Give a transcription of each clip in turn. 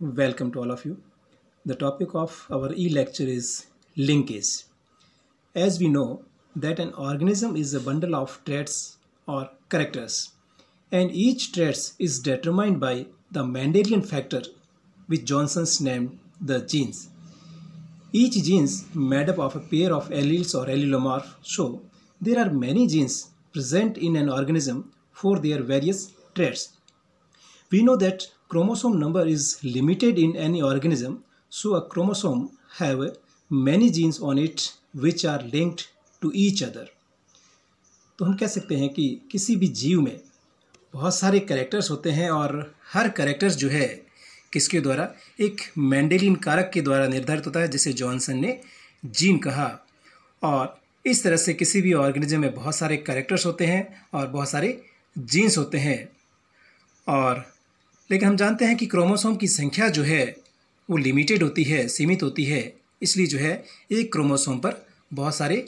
Welcome to all of you. The topic of our e-lecture is linkage. As we know that an organism is a bundle of traits or characters and each trait is determined by the Mendelian factor which Johnson's named the genes. Each genes made up of a pair of alleles or allelomorph so there are many genes present in an organism for their various traits. We know that chromosome number is limited in any organism, so a chromosome have many genes on it which are linked to each other. to hum keh sakte hain ki kisi bhi jeev mein bahut sare characters hote hain aur har characters jo hai किसके द्वारा एक मैंडेलिन कारक के द्वारा निर्धारित होता है जिसे जॉनसन ने जीन कहा और इस तरह से किसी भी ऑर्गेनिज्म में बहुत सारे करेक्टर्स होते हैं और बहुत सारे जीन्स होते हैं और लेकिन हम जानते हैं कि क्रोमोसोम की संख्या जो है वो लिमिटेड होती है सीमित होती है इसलिए जो है एक क्रोमोसोम पर बहुत सारे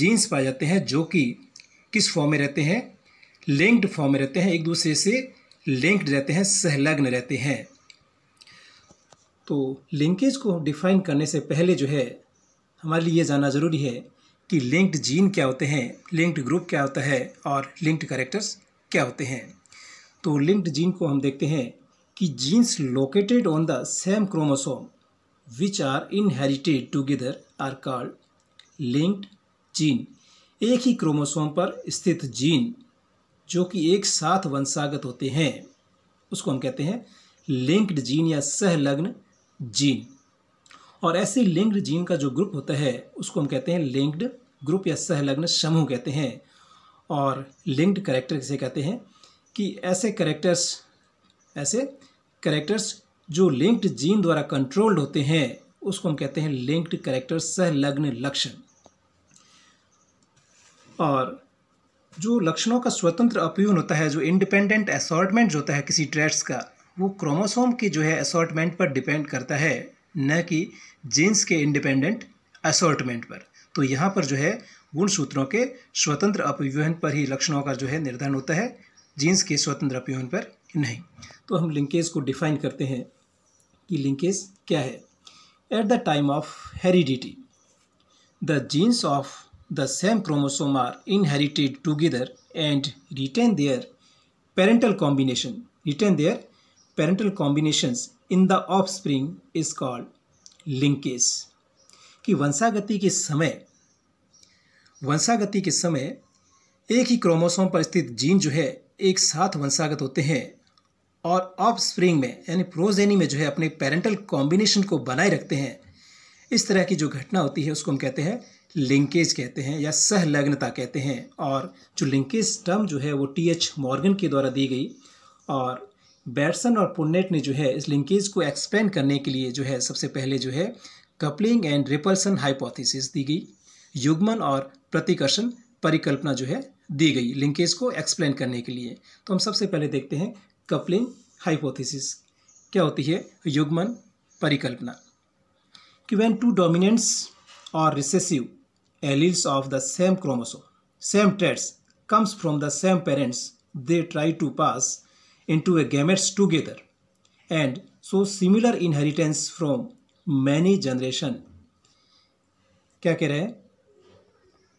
जीन्स पाए जाते हैं जो कि किस फॉर्म में रहते हैं लिंक्ड फॉर्म में रहते हैं एक दूसरे से लिंक्ड रहते हैं सहलग्न रहते हैं तो लिंकेज को डिफाइन करने से पहले जो है हमारे लिए ये जानना ज़रूरी है कि लिंक्ड जीन क्या होते हैं लिंक्ड ग्रुप क्या होता है और लिंक्ड करेक्टर्स क्या होते हैं तो लिंक्ड जीन को हम देखते हैं कि genes located on the same chromosome which are inherited together are called linked gene एक ही क्रोमोसोम पर स्थित जीन जो कि एक साथ वंशागत होते हैं उसको हम कहते हैं लिंक्ड जीन या सहलग्न जीन और ऐसे लिंक्ड जीन का जो ग्रुप होता है उसको हम कहते हैं लिंक्ड ग्रुप या सहलग्न समूह कहते हैं और लिंक्ड करेक्टर किसे कहते हैं कि ऐसे करेक्टर्स ऐसे करेक्टर्स जो लिंक्ड जीन द्वारा कंट्रोल्ड होते हैं उसको हम कहते हैं लिंक्ड करेक्टर सहलग्न लक्षण और जो लक्षणों का स्वतंत्र अपयून होता है जो इंडिपेंडेंट असॉर्टमेंट होता है किसी ट्रेड्स का वो क्रोमोसोम की जो है असॉर्टमेंट पर डिपेंड करता है न कि जीन्स के इंडिपेंडेंट असॉर्टमेंट पर तो यहाँ पर जो है गुण सूत्रों के स्वतंत्र अपव्यूहन पर ही लक्षणों का जो है निर्धारण होता है जीन्स के स्वतंत्र अपव्यूहन पर नहीं तो हम लिंकेज को डिफाइन करते हैं कि लिंकेज क्या है at the time of heredity the genes of the same chromosome are inherited together and retain their parental combination retain their parental combination in the offspring is called linkage कि वंशागति के समय वंशागति के समय एक ही क्रोमोसोम पर स्थित जीन जो है एक साथ वंशागत होते हैं और ऑफ स्प्रिंग में यानी प्रोजेनी में जो है अपने पेरेंटल कॉम्बिनेशन को बनाए रखते हैं इस तरह की जो घटना होती है उसको हम कहते हैं लिंकेज कहते हैं या सहलग्नता कहते हैं और जो लिंकेज टर्म जो है वो टी एच मॉर्गन के द्वारा दी गई और बैटसन और पुन्नेट ने जो है इस लिंकेज को एक्सपेंड करने के लिए जो है सबसे पहले जो है कपलिंग एंड रिपल्सन हाइपोथेसिस दी गई युग्मन और प्रतिकर्षण परिकल्पना जो है दी गई लिंकेज को एक्सप्लेन करने के लिए तो हम सबसे पहले देखते हैं कपलिंग हाइपोथेसिस क्या होती है युग्मन परिकल्पना कि वैन टू डोमिनेंट्स और recessive alleles of the same chromosome same traits comes from the same parents they try to pass into a gametes together and so similar inheritance from many generation क्या कह रहे हैं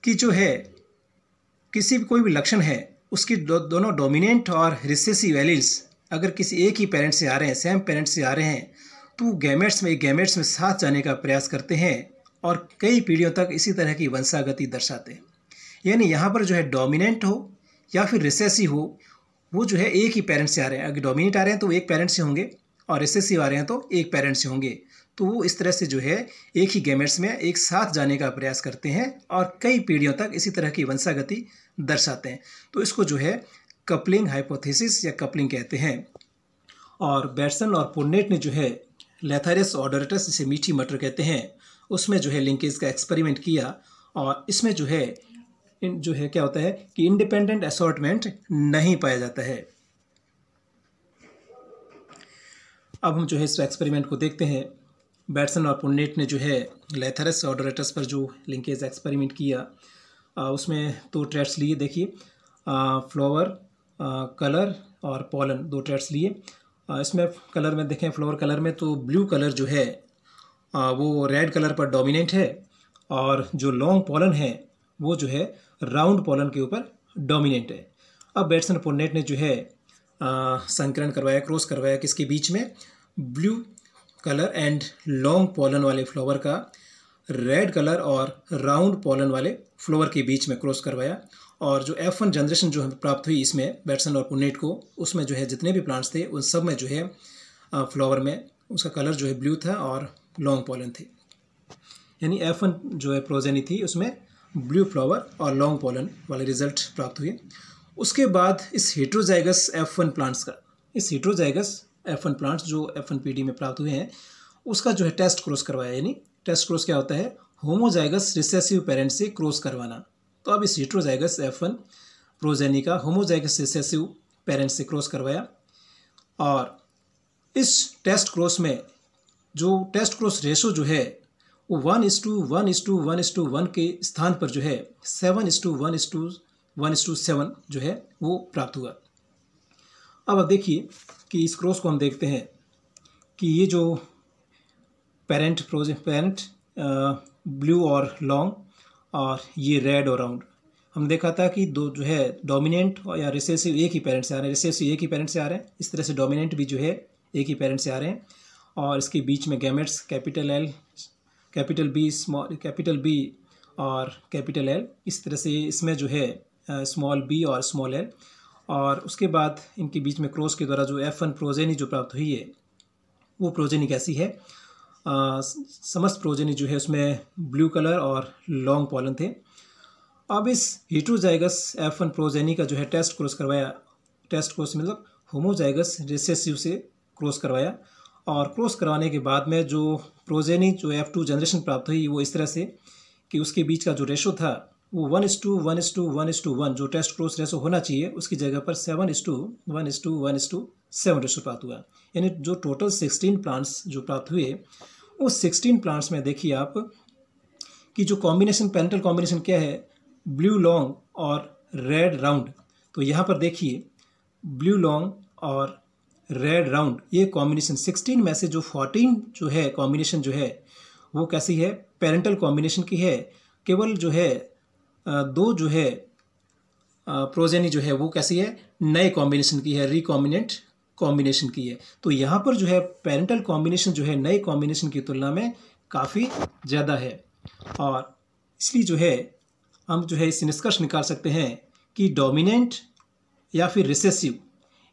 कि जो है किसी भी कोई भी लक्षण है उसकी दो, दोनों डोमिनेंट और रिसेसिव एलिल्स अगर किसी एक ही पेरेंट से आ रहे हैं सेम पेरेंट से आ रहे हैं तो गैमेट्स में गैमेट्स में साथ जाने का प्रयास करते हैं और कई पीढ़ियों तक इसी तरह की वंशागति दर्शाते हैं यानी यहाँ पर जो है डोमिनेंट हो या फिर रिसेसिव हो वो जो है एक ही पेरेंट से आ रहे हैं अगर डोमिनेट तो आ रहे हैं तो एक पेरेंट से होंगे और रिसेसिव आ रहे हैं तो एक पेरेंट से होंगे तो वो इस तरह से जो है एक ही गैमेट्स में एक साथ जाने का प्रयास करते हैं और कई पीढ़ियों तक इसी तरह की वंशागति दर्शाते हैं तो इसको जो है कपलिंग हाइपोथेसिस या कपलिंग कहते हैं और बैट्सन और पोनेट ने जो है लेथारियस ऑडोरेटस जिसे मीठी मटर कहते हैं उसमें जो है लिंकेज का एक्सपेरिमेंट किया और इसमें जो है इन जो है क्या होता है कि इंडिपेंडेंट असॉर्टमेंट नहीं पाया जाता है अब हम जो है इस एक्सपेरिमेंट को देखते हैं बैट्सन और पोनेट ने जो है लेथरस ऑडोरेटस पर जो लिंकेज एक्सपेरिमेंट किया उसमें दो ट्रेड्स लिए देखिए फ्लावर कलर और पॉलन दो ट्रेड्स लिए इसमें कलर में देखें फ्लावर कलर में तो ब्लू कलर जो है वो रेड कलर पर डोमिनेंट है और जो लॉन्ग पॉलन है वो जो है राउंड पॉलन के ऊपर डोमिनेंट है अब बैट्समैन पोनेट ने जो है संकरण करवाया क्रॉस करवाया किसके बीच में blue colour and long pollen वाले फ्लावर का रेड कलर और राउंड पोलन वाले फ्लोवर के बीच में क्रॉस करवाया और जो एफ वन जनरेशन जो हमें प्राप्त हुई इसमें बैट्सन और पुनेट को उसमें जो है जितने भी प्लांट्स थे उन सब में जो है फ्लावर में उसका कलर जो है ब्लू था और लॉन्ग पोलन थे यानी एफ वन जो है प्रोजेनी थी उसमें ब्लू फ्लावर और लॉन्ग पोलन वाले रिजल्ट प्राप्त हुए उसके बाद इस हीट्रोजाइगस एफ वन प्लांट्स का इस हीट्रोजाइगस एफ वन प्लांट्स जो एफ वन पी में प्राप्त हुए हैं उसका जो है टेस्ट क्रॉस करवाया यानी टेस्ट क्रॉस क्या होता है होमोजाइगस रिसेसिव पेरेंट से क्रॉस करवाना तो अब इस हिट्रोजाइगस एफ वन प्रोजेनी का होमोजाइगस रिसेसिव पेरेंट से क्रॉस करवाया और इस टेस्ट क्रॉस में जो टेस्ट क्रॉस रेशो जो है वो one is to one is to one is to one के स्थान पर जो है seven is to one is to one is to seven जो है वो प्राप्त हुआ अब देखिए कि इस क्रॉस को हम देखते हैं कि ये जो पेरेंट पेरेंट ब्लू और लॉन्ग और ये रेड और राउंड हम देखा था कि दो जो है डोमिनेंट या रिसेसिव एक ही पेरेंट से आ रहे हैं रिसेसिव एक ही पेरेंट से आ रहे हैं इस तरह से डोमिनेंट भी जो है एक ही पेरेंट से आ रहे हैं और इसके बीच में gametes capital L capital B small capital B और कैपिटल एल इस तरह से इसमें जो है स्मॉल uh, बी और स्मॉल एल और उसके बाद इनके बीच में क्रॉस के द्वारा जो एफ वन प्रोजेनी जो प्राप्त हुई है वो प्रोजेनी कैसी है समस्त प्रोजेनी जो है उसमें ब्लू कलर और लॉन्ग पॉलन थे अब इस हीट्रोजाइगस एफ वन प्रोजेनी का जो है टेस्ट क्रॉस करवाया टेस्ट क्रॉस मतलब होमोजाइगस रिसेसिव से क्रॉस करवाया और क्रॉस करवाने के बाद में जो प्रोजेनी जो एफ टू जनरेशन प्राप्त हुई वो इस तरह से कि उसके बीच का जो रेशो था वो one is to one is to one is to one जो टेस्ट क्रॉस रेशो होना चाहिए उसकी जगह पर seven is to one is to one is to seven ratio प्राप्त हुआ यानी जो टोटल सिक्सटीन प्लांट्स जो प्राप्त हुए उस सिक्सटीन प्लांट्स में देखिए आप कि जो कॉम्बिनेशन पेंटल कॉम्बिनेशन क्या है ब्लू लॉन्ग और रेड राउंड तो यहाँ पर देखिए ब्लू लॉन्ग और रेड राउंड ये कॉम्बिनेशन सिक्सटीन में से जो फोर्टीन जो है कॉम्बिनेशन जो है वो कैसी है पेरेंटल कॉम्बिनेशन की है केवल जो है दो जो है प्रोजेनी जो है वो कैसी है नए कॉम्बिनेशन की है रिकॉम्बिनेंट कॉम्बिनेशन की है तो यहाँ पर जो है पेरेंटल कॉम्बिनेशन जो है नए कॉम्बिनेशन की तुलना में काफ़ी ज़्यादा है और इसलिए जो है हम जो है इस निष्कर्ष निकाल सकते हैं कि डोमिनेंट या फिर रिसेसिव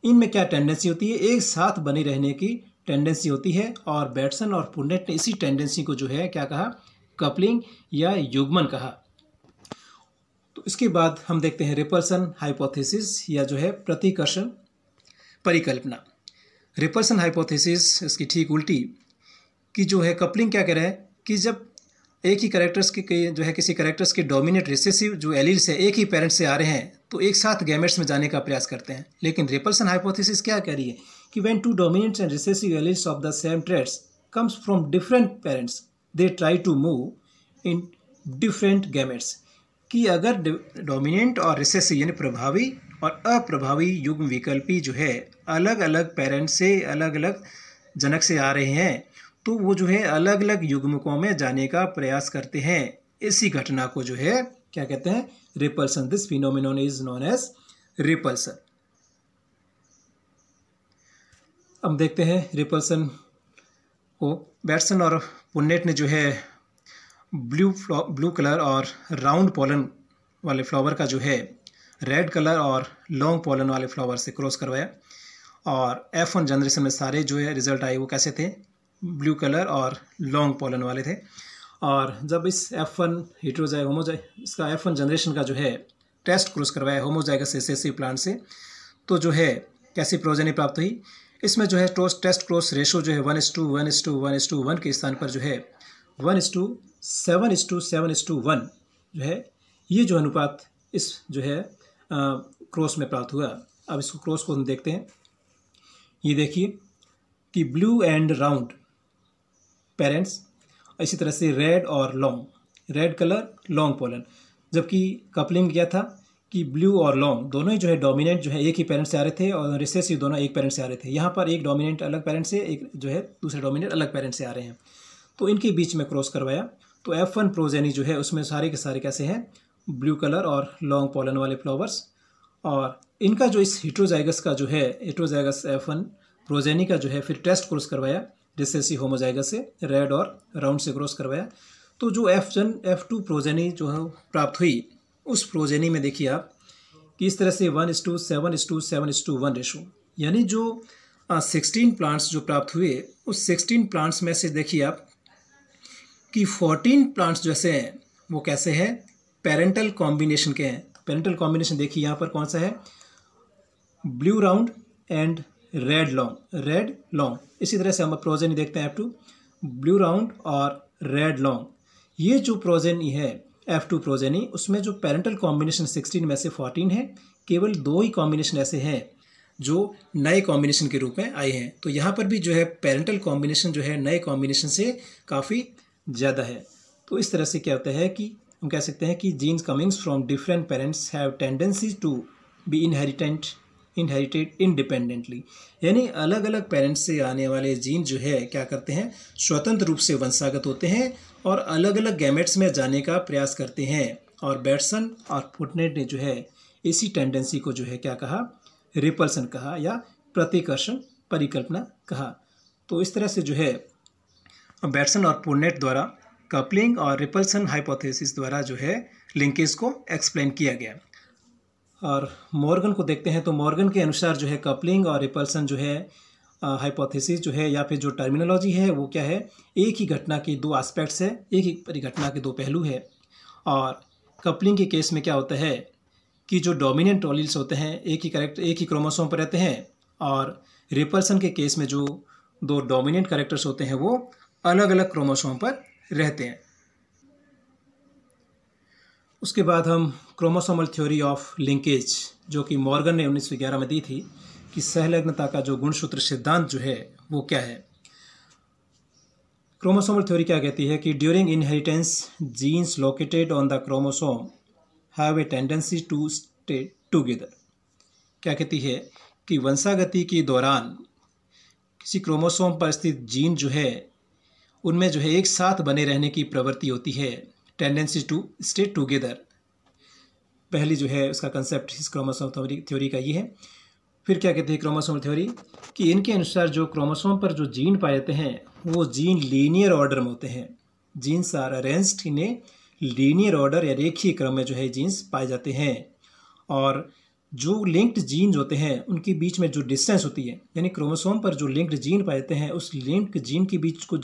इनमें क्या टेंडेंसी होती है एक साथ बने रहने की टेंडेंसी होती है और बैट्सन और पुनेट ने इसी टेंडेंसी को जो है क्या कहा कपलिंग या युग्मन कहा तो इसके बाद हम देखते हैं रिपर्सन हाइपोथेसिस या जो है प्रतिकर्षण परिकल्पना रिपर्सन हाइपोथेसिस इसकी ठीक उल्टी कि जो है कपलिंग क्या कह रहा है कि जब एक ही करेक्टर्स के जो है किसी करेक्टर्स के डोमिनेट रिसेसिव जो एलिल्स है एक ही पेरेंट्स से आ रहे हैं तो एक साथ गैमेट्स में जाने का प्रयास करते हैं लेकिन रिपल्सन हाइपोथेसिस क्या कह रही है कि when two dominants and recessive alleles of the same traits comes from different parents they try to move in different gametes कि अगर डोमिनेंट और रिसेसिव यानी प्रभावी और अप्रभावी युग्म विकल्पी जो है अलग अलग पेरेंट्स से अलग अलग जनक से आ रहे हैं तो वो जो है अलग अलग युग्मकों में जाने का प्रयास करते हैं इसी घटना को जो है क्या कहते हैं repulsion this phenomenon is known as repulsion अब देखते हैं रिपल्सन को बैट्सन और पुन्नेट ने जो है ब्लू ब्लू कलर और राउंड पोलन वाले फ्लावर का जो है रेड कलर और लॉन्ग पोलन वाले फ्लावर से क्रॉस करवाया और एफ वन जनरेशन में सारे जो है रिजल्ट आए वो कैसे थे ब्लू कलर और लॉन्ग पॉलन वाले थे और जब इस एफ वन हीट्रोजाइ होमोजाइ इसका एफ वन जनरेशन का जो है टेस्ट क्रॉस करवाया होमोजाइगस एसेसिव प्लांट से तो जो है कैसी प्रोजनी प्राप्त हुई इसमें जो है टोस टेस्ट क्रॉस रेशो जो है one is to one is to one is to one के स्थान पर जो है one is to seven is to seven is to one जो है ये जो अनुपात इस जो है क्रॉस में प्राप्त हुआ अब इसको क्रॉस को हम देखते हैं ये देखिए कि ब्लू एंड राउंड पेरेंट्स इसी तरह से रेड और long red colour long pollen जबकि कपलिंग क्या था कि ब्लू और लॉन्ग दोनों ही जो है डोमिनेंट जो है एक ही पेरेंट से आ रहे थे और रिसेसिव दोनों एक पेरेंट से आ रहे थे यहाँ पर एक डोमिनेंट अलग पेरेंट से एक जो है दूसरे डोमिनेंट अलग पेरेंट से आ रहे हैं तो इनके बीच में क्रॉस करवाया तो एफ वन जो है उसमें सारे के सारे कैसे हैं ब्लू कलर और लॉन्ग पोलन वाले फ्लावर्स और इनका जो इस हिट्रोजाइगस का जो है हिट्रोजाइगस एफ वन प्रोजेनी का जो है फिर टेस्ट क्रॉस करवाया रिसेसिव होमोजाइगस से रेड और राउंड से क्रॉस करवाया तो जो F one F two progeny जो है प्राप्त हुई उस प्रोजेनी में देखिए आप कि इस तरह से one is to seven is to seven is to one ratio यानी जो सिक्सटीन प्लांट्स जो प्राप्त हुए उस सिक्सटीन प्लांट्स में से देखिए आप कि फोर्टीन प्लांट्स जैसे हैं वो कैसे हैं पेरेंटल कॉम्बिनेशन के हैं पेरेंटल कॉम्बिनेशन देखिए यहाँ पर कौन सा है blue round and red long red long इसी तरह से हम प्रोजेन देखते हैं एफ टू ब्लू राउंड और रेड लॉन्ग ये जो प्रोजेनी है एफ टू प्रोजेनी उसमें जो पेरेंटल कॉम्बिनेशन सिक्सटीन में से फोर्टीन है केवल दो ही कॉम्बिनेशन ऐसे हैं जो नए कॉम्बिनेशन के रूप में आए हैं तो यहाँ पर भी जो है पेरेंटल कॉम्बिनेशन जो है नए कॉम्बिनेशन से काफ़ी ज़्यादा है तो इस तरह से क्या होता है कि हम कह सकते हैं कि genes comings from different parents have tendencies to be inheritant inherited independently यानी अलग अलग पेरेंट्स से आने वाले जीन जो है क्या करते हैं स्वतंत्र रूप से वंशागत होते हैं और अलग अलग गैमेट्स में जाने का प्रयास करते हैं और बैट्सन और फुटनेट ने जो है इसी टेंडेंसी को जो है क्या कहा रिपल्सन कहा या प्रतिकर्षण परिकल्पना कहा तो इस तरह से जो है बैट्सन और पुर्नेट द्वारा कपलिंग और रिपल्सन हाइपोथेसिस द्वारा जो है लिंकेज को एक्सप्लेन किया गया और मॉर्गन को देखते हैं तो मॉर्गन के अनुसार जो है कपलिंग और रिपल्सन जो है हाइपोथेसिस जो है या फिर जो टर्मिनोलॉजी है वो क्या है एक ही घटना के दो आस्पेक्ट्स है एक ही परिघटना के दो पहलू है और कपलिंग के केस में क्या होता है कि जो डोमिनेंट टॉलिल्स होते हैं एक ही करेक्ट एक ही क्रोमोसोम पर रहते हैं और रिपल्सन के केस में जो दो डोमिनेंट करेक्टर्स होते हैं वो अलग अलग क्रोमोसोम पर रहते हैं उसके बाद हम क्रोमोसोमल थ्योरी ऑफ लिंकेज जो कि मॉर्गन ने 1911 में दी थी कि सहलग्नता का जो गुणसूत्र सिद्धांत जो है वो क्या है क्रोमोसोमल थ्योरी क्या कहती है कि during inheritance genes located on the chromosome have a tendency to stay together क्या कहती है कि वंशागति के दौरान किसी क्रोमोसोम पर स्थित जीन जो है उनमें जो है एक साथ बने रहने की प्रवृत्ति होती है टेंडेंसी टू स्टे टुगेदर पहली जो है उसका कंसेप्ट इस क्रोमोसोम थ्योरी का ये है फिर क्या कहते हैं क्रोमोसोम थ्योरी कि इनके अनुसार जो क्रोमोसोम पर जो जीन पाए जाते हैं वो जीन लीनियर ऑर्डर में होते हैं genes are arranged in a linear order या रेखीय क्रम में जो है जीन्स पाए जाते हैं और जो लिंक्ड जीन्स होते हैं उनके बीच में जो डिस्टेंस होती है यानी क्रोमोसोम पर जो लिंक्ड जीन पाए जाते हैं उस लिंक्ड जीन के बीच को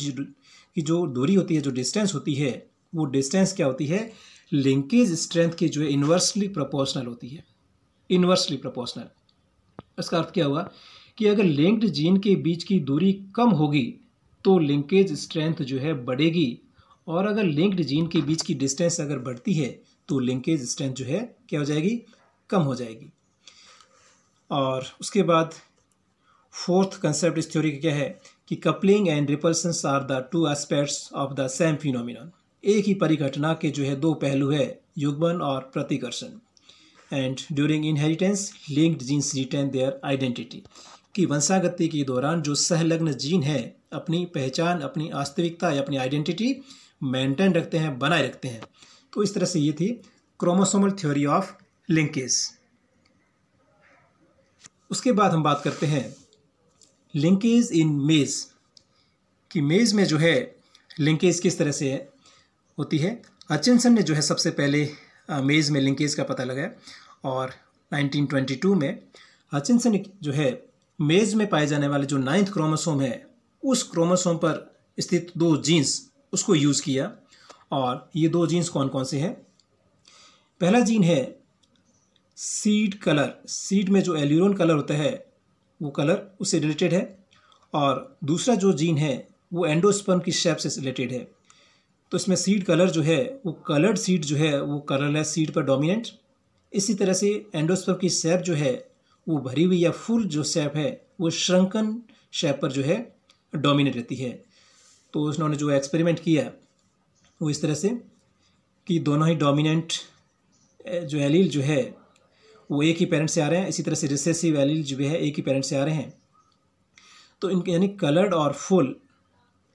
कि जो दूरी होती है जो डिस्टेंस होती है वो डिस्टेंस क्या होती है लिंकेज स्ट्रेंथ की जो है इन्वर्सली प्रोपोर्शनल होती है इन्वर्सली प्रोपोर्शनल इसका अर्थ क्या हुआ कि अगर लिंक्ड जीन के बीच की दूरी कम होगी तो लिंकेज स्ट्रेंथ जो है बढ़ेगी और अगर लिंक्ड जीन के बीच की डिस्टेंस अगर बढ़ती है तो लिंकेज स्ट्रेंथ जो है क्या हो जाएगी कम हो जाएगी और उसके बाद फोर्थ कंसेप्ट इस थ्योरी का क्या है कि coupling and repulsion are the two aspects of the same phenomenon एक ही परिघटना के जो है दो पहलू है युग्मन और प्रतिकर्षण and during inheritance linked genes retain their identity कि वंशागति के दौरान जो सहलग्न जीन है अपनी पहचान अपनी वास्तविकता या अपनी आइडेंटिटी मेंटेन रखते हैं बनाए रखते हैं तो इस तरह से ये थी क्रोमोसोमल थ्योरी ऑफ लिंकेज उसके बाद हम बात करते हैं लिंकेज इन मेज़ कि मेज़ में जो है लिंकेज किस तरह से है होती है अचिनसन ने जो है सबसे पहले मेज़ में लिंकेज का पता लगाया और 1922 में अचिनसन जो है मेज़ में पाए जाने वाले जो नाइन्थ क्रोमोसोम है उस क्रोमोसोम पर स्थित दो जीन्स उसको यूज़ किया और ये दो जीन्स कौन कौन से हैं पहला जीन है सीड कलर सीड में जो एल्यूरोन कलर होता है वो कलर उससे रिलेटेड है और दूसरा जो जीन है वो एंडोस्पर्म की शेप से रिलेटेड है तो इसमें सीड कलर जो है वो कलर्ड सीड जो है वो कलरलेस सीड पर डोमिनेंट इसी तरह से एंडोस्पर्म की शेप जो है वो भरी हुई या फुल जो शेप है वो श्रंकन शेप पर जो है डोमिनेट रहती है तो उन्होंने जो एक्सपेरिमेंट किया वो इस तरह से कि दोनों ही डोमिनेंट जो एलील जो है वो एक ही पेरेंट से आ रहे हैं इसी तरह से रिसेसिव एलील जो है एक ही पेरेंट से आ रहे हैं तो इनके यानी कलर्ड और फुल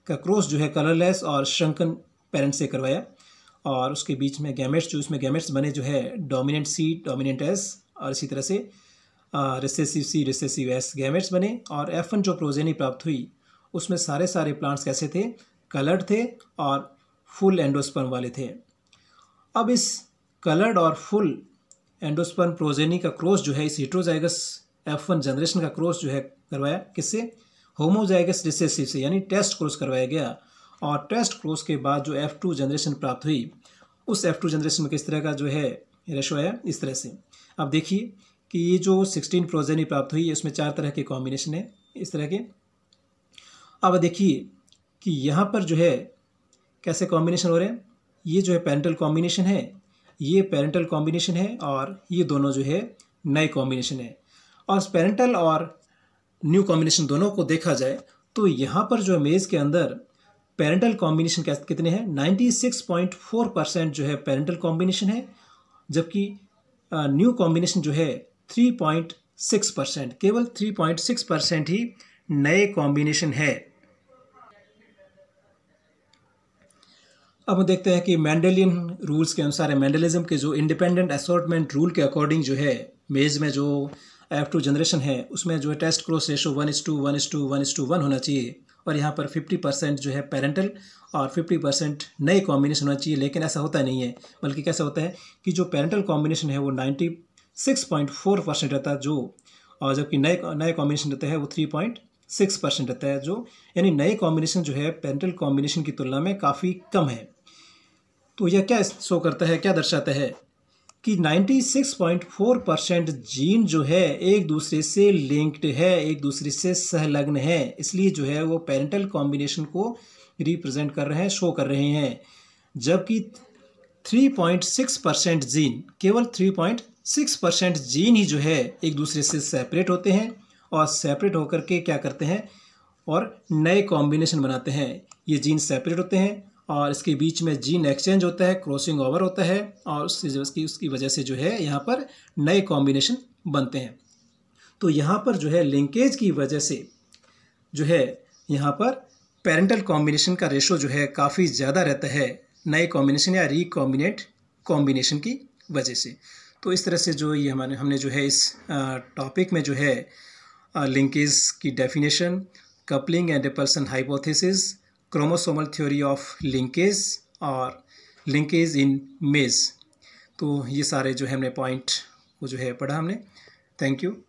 का क्रॉस जो है कलरलेस और श्रंकन पेरेंट से करवाया और उसके बीच में गैमेट्स जो इसमें गैमेट्स बने जो है डोमिनेंट सी डोमिनेंट एस और इसी तरह से recessive C recessive S gametes बने और एफ जो प्रोजेनी प्राप्त हुई उसमें सारे सारे प्लांट्स कैसे थे कलर्ड थे और फुल एंडोस्पर्म वाले थे अब इस कलर्ड और फुल एंडोस्पर्म प्रोजेनी का क्रॉस जो है इस हिट्रोजाइगस एफ वन जनरेशन का क्रॉस जो है करवाया किससे होमोजाइगस रिसेसिव से यानी टेस्ट क्रॉस करवाया गया और टेस्ट क्रॉस के बाद जो एफ टू जनरेशन प्राप्त हुई उस एफ टू जनरेशन में किस तरह का जो है रेशो आया इस तरह से अब देखिए कि ये जो सिक्सटीन प्रोजेनी प्राप्त हुई इसमें चार तरह के कॉम्बिनेशन है इस तरह के अब देखिए कि यहाँ पर जो है कैसे कॉम्बिनेशन हो रहे हैं ये जो है पेंटल कॉम्बिनेशन है ये पेरेंटल कॉम्बिनेशन है और ये दोनों जो है नए कॉम्बिनेशन है और पेरेंटल और न्यू कॉम्बिनेशन दोनों को देखा जाए तो यहाँ पर जो मेज़ के अंदर पेरेंटल कॉम्बिनेशन कितने हैं फोर परसेंट जो है पेरेंटल कॉम्बिनेशन है जबकि न्यू कॉम्बिनेशन जो है 3.6 परसेंट केवल 3.6 परसेंट ही नए कॉम्बिनेशन है अब हम देखते हैं कि मैंडेलियन रूल्स के अनुसार है मैंडलिज्म के जो इंडिपेंडेंट असॉर्टमेंट रूल के अकॉर्डिंग जो है मेज में जो एफ टू जनरेशन है उसमें जो है test cross ratio one is to one is to one is to one होना चाहिए और यहाँ पर फिफ्टी परसेंट जो है पेरेंटल और फिफ्टी परसेंट नए कॉम्बिनेशन होना चाहिए लेकिन ऐसा होता नहीं है बल्कि कैसा होता है कि जो पेरेंटल कॉम्बिनेशन है वो ninety six point four percent रहता है जो और जबकि नए नए कॉम्बिनेशन रहते हैं वो थ्री पॉइंट सिक्स परसेंट रहता है जो यानी नए कॉम्बिनेशन जो है पेरेंटल कॉम्बिनेशन की तुलना में काफ़ी कम है तो यह क्या शो करता है क्या दर्शाता है कि 96.4 परसेंट जीन जो है एक दूसरे से लिंक्ड है एक दूसरे से सहलग्न है इसलिए जो है वो पेरेंटल कॉम्बिनेशन को रिप्रेजेंट कर रहे हैं शो कर रहे हैं जबकि 3.6 परसेंट जीन केवल 3.6 परसेंट जीन ही जो है एक दूसरे से सेपरेट होते हैं और सेपरेट होकर के क्या करते हैं और नए कॉम्बिनेशन बनाते हैं ये जीन सेपरेट होते हैं और इसके बीच में जीन एक्सचेंज होता है क्रॉसिंग ओवर होता है और उससे उसकी उसकी वजह से जो है यहाँ पर नए कॉम्बिनेशन बनते हैं तो यहाँ पर जो है लिंकेज की वजह से जो है यहाँ पर पेरेंटल कॉम्बिनेशन का रेशो जो है काफ़ी ज़्यादा रहता है नए कॉम्बिनेशन या रिकॉम्बिनेट कॉम्बिनेशन की वजह से तो इस तरह से जो ये हमारे हमने जो है इस टॉपिक में जो है लिंकेज की definition coupling and repulsion hypothesis chromosomal theory of linkage और लिंकेज इन मेज तो ये सारे जो है हमने पॉइंट वो जो है पढ़ा हमने थैंक यू